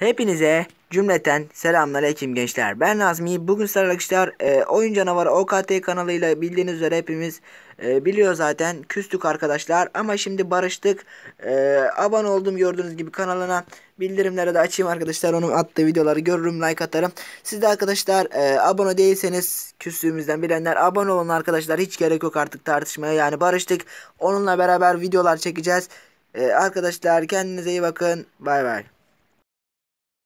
Hepinize cümleten ekim gençler. Ben Nazmi. Bugün sizlerle arkadaşlar e, Oyun Canavarı OKT kanalıyla bildiğiniz üzere hepimiz e, biliyor zaten. Küstük arkadaşlar ama şimdi barıştık. E, abone oldum gördüğünüz gibi kanalına. Bildirimlere de açayım arkadaşlar. Onun attığı videoları görürüm like atarım. Siz de arkadaşlar e, abone değilseniz küstüğümüzden bilenler abone olun arkadaşlar. Hiç gerek yok artık tartışmaya yani barıştık. Onunla beraber videolar çekeceğiz. E, arkadaşlar kendinize iyi bakın. Bay bay.